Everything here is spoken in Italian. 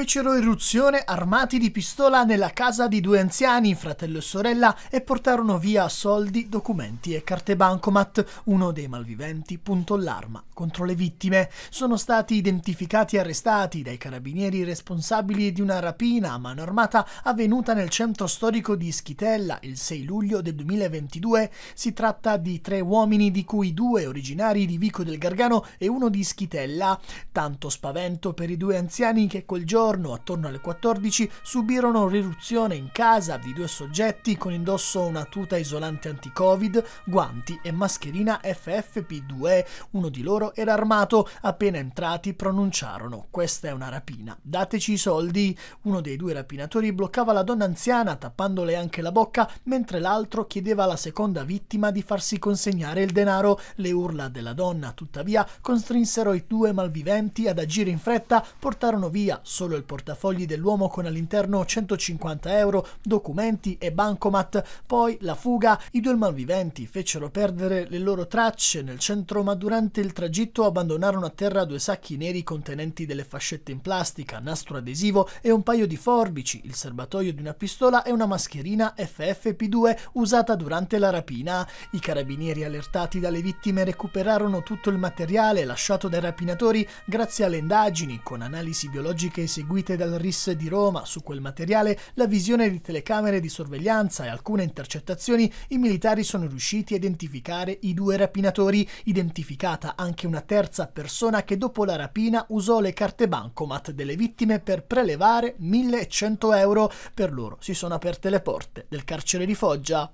fecero irruzione armati di pistola nella casa di due anziani, fratello e sorella, e portarono via soldi, documenti e carte bancomat. Uno dei malviventi puntò l'arma contro le vittime. Sono stati identificati e arrestati dai carabinieri responsabili di una rapina a mano armata avvenuta nel centro storico di Schitella il 6 luglio del 2022. Si tratta di tre uomini di cui due originari di Vico del Gargano e uno di Schitella. Tanto spavento per i due anziani che quel giorno giorno, attorno alle 14, subirono l'irruzione in casa di due soggetti con indosso una tuta isolante anti-covid, guanti e mascherina FFP2. Uno di loro era armato, appena entrati pronunciarono «Questa è una rapina, dateci i soldi». Uno dei due rapinatori bloccava la donna anziana tappandole anche la bocca, mentre l'altro chiedeva alla seconda vittima di farsi consegnare il denaro. Le urla della donna, tuttavia, costrinsero i due malviventi ad agire in fretta, portarono via solo il il portafogli dell'uomo con all'interno 150 euro, documenti e bancomat, poi la fuga, i due malviventi fecero perdere le loro tracce nel centro ma durante il tragitto abbandonarono a terra due sacchi neri contenenti delle fascette in plastica, nastro adesivo e un paio di forbici, il serbatoio di una pistola e una mascherina FFP2 usata durante la rapina. I carabinieri allertati dalle vittime recuperarono tutto il materiale lasciato dai rapinatori grazie alle indagini con analisi biologiche eseguite eseguite dal RIS di Roma. Su quel materiale, la visione di telecamere di sorveglianza e alcune intercettazioni, i militari sono riusciti a identificare i due rapinatori, identificata anche una terza persona che dopo la rapina usò le carte bancomat delle vittime per prelevare 1100 euro. Per loro si sono aperte le porte del carcere di Foggia.